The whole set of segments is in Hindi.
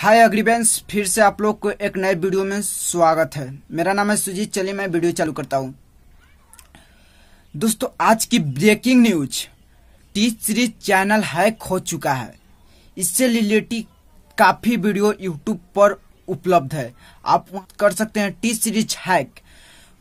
हाय अग्रीबेंस फिर से आप लोग को एक नए वीडियो में स्वागत है मेरा नाम है सुजीत चलिए मैं वीडियो चालू करता हूँ दोस्तों आज की breaking news T Series channel hack हो चुका है इससे रिलेटेड काफी वीडियो यूट्यूब पर उपलब्ध है आप कर सकते हैं टी सीरीज हैक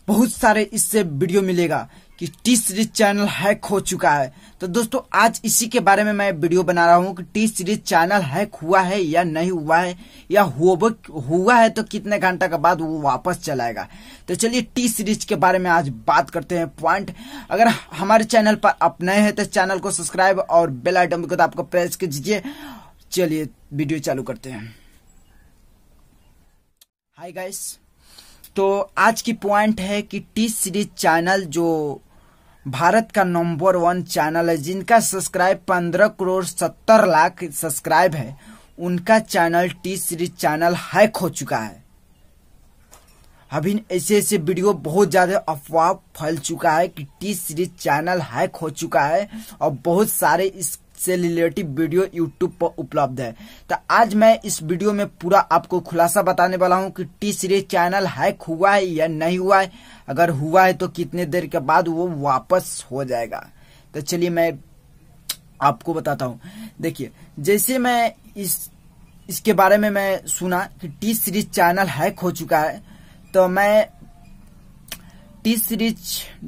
बहुत सारे इससे वीडियो मिलेगा कि टी सीरीज चैनल हैक हो चुका है तो दोस्तों आज इसी के बारे में मैं वीडियो बना रहा हूँ कि टी सीरीज चैनल हैक हुआ है या नहीं हुआ है या हुआ है तो कितने घंटा के बाद वो वापस चलाएगा तो चलिए टी सीरीज के बारे में आज बात करते हैं पॉइंट अगर हमारे चैनल पर आप नए हैं तो चैनल को सब्सक्राइब और बेल आइटम को तो आपको प्रेस कर दीजिए चलिए वीडियो चालू करते हैं हाय गाइस तो आज की पॉइंट है कि टी सीरीज चैनल जो भारत का नंबर वन चैनल है जिनका सब्सक्राइब पंद्रह करोड़ सत्तर लाख सब्सक्राइब है उनका channel T Series channel hack हो चुका है अभी ऐसे ऐसे वीडियो बहुत ज़्यादा अफवाह फैल चुका है कि टी सीरीज चैनल हैक हो चुका है और बहुत सारे इस से रिलेटिव वीडियो यूट्यूब पर उपलब्ध है तो आज मैं इस वीडियो में पूरा आपको खुलासा बताने वाला हूँ कि टी सीरीज चैनल हैक हुआ है या नहीं हुआ है अगर हुआ है तो कितने देर के बाद वो वापस हो जाएगा तो चलिए मैं आपको बताता हूँ देखिए जैसे मैं इस इसके बारे में मैं सुना कि टी सीरीज चैनल हैक हो चुका है तो मैं टी सीरीज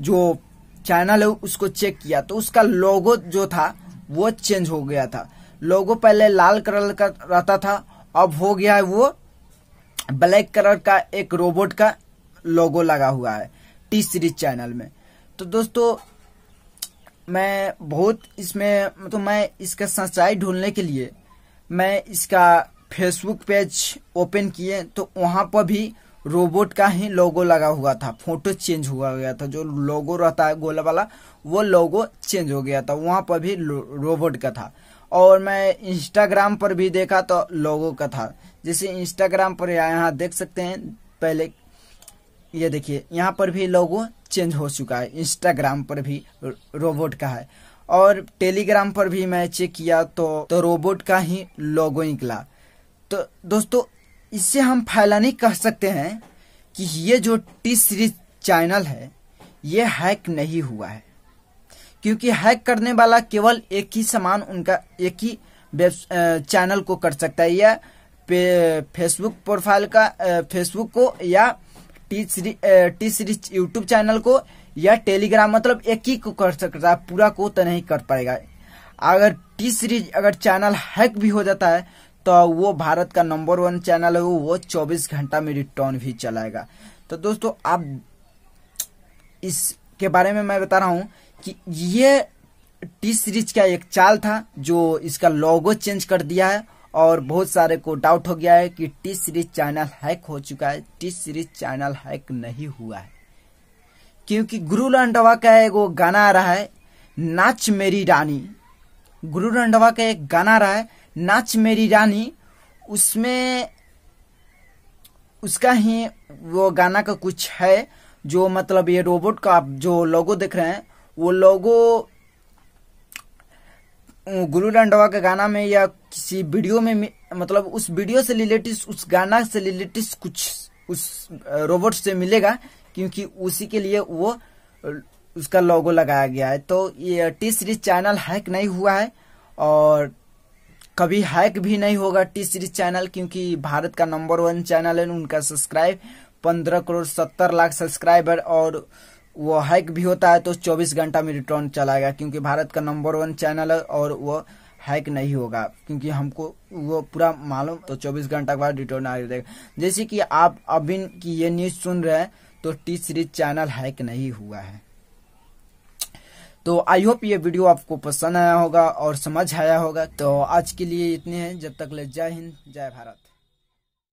जो चैनल है उसको चेक किया तो उसका लोगो जो था वो चेंज हो गया था लोगो पहले लाल कलर का रहता था अब हो गया है वो ब्लैक कलर का एक रोबोट का लोगो लगा हुआ है टी सीरीज चैनल में तो दोस्तों मैं बहुत इसमें मतलब तो मैं इसका सच्चाई ढूंढने के लिए मैं इसका फेसबुक पेज ओपन किए तो वहां पर भी रोबोट का ही लोगो लगा हुआ था फोटो चेंज हुआ गया था जो लोगो रहता है गोला वाला वो लोगो चेंज हो गया था वहाँ पर भी रोबोट का था और मैं इंस्टाग्राम पर भी देखा तो लोगों का था जैसे इंस्टाग्राम पर यहाँ देख सकते हैं पहले ये देखिए यहाँ पर भी लोगो चेंज हो चुका है इंस्टाग्राम पर भी रोबोट का है और टेलीग्राम पर भी मैं चेक किया तो तो रोबोट का ही लोगो निकला तो दोस्तों इससे हम फैलानी कह सकते हैं कि ये जो टी सीरीज चैनल है ये हैक नहीं हुआ है क्योंकि हैक करने वाला केवल एक ही सामान उनका एक ही चैनल को कर सकता है या फेसबुक प्रोफाइल का फेसबुक को या T series T Series YouTube channel को या टेलीग्राम मतलब एक ही को कर सकता है पूरा को तो नहीं कर पाएगा अगर टी सीरीज अगर चैनल हैक भी हो जाता है तो वो भारत का नंबर वन चैनल है वो चौबीस घंटा में रिटर्न भी चलाएगा तो दोस्तों आप इसके बारे में मैं बता रहा हूँ कि ये टी सीरीज का एक चाल था जो इसका लोगो चेंज कर दिया है और बहुत सारे को डाउट हो गया है कि टी सीरीज चैनल हैक हो चुका है टी सीरीज चैनल हैक नहीं हुआ है क्योंकि गुरु रंडवा का एक गाना आ रहा है नाच मेरी रानी गुरु रंडवा का एक गाना आ रहा है नाच मेरी रानी उसमें उसका ही वो गाना का कुछ है जो मतलब ये रोबोट का आप जो लोगो देख रहे हैं वो लोगो गुरु डंडवा के गाना में या किसी वीडियो में मतलब उस वीडियो से रिलेटिव उस गाना से रिलेटिव कुछ उस रोबोट से मिलेगा क्योंकि उसी के लिए वो उसका लोगो लगाया गया है तो ये टी सीरीज चैनल हैक नहीं हुआ है और कभी हैक भी नहीं होगा टी सीरीज चैनल क्योंकि भारत का नंबर वन चैनल है उनका सब्सक्राइब पंद्रह करोड़ सत्तर लाख सब्सक्राइबर और वो हैक भी होता है तो चौबीस घंटा में रिटर्न चला गया क्योंकि भारत का नंबर वन चैनल है और वो हैक नहीं होगा क्योंकि हमको वो पूरा मालूम तो 24 घंटा के बाद रिटर्न आ जाएगा जैसे कि आप अभी की ये न्यूज़ सुन रहे हैं तो टी सीरीज चैनल हैक नहीं हुआ है तो आई होप ये वीडियो आपको पसंद आया होगा और समझ आया होगा तो आज के लिए इतने हैं जब तक ले जय हिंद जय भारत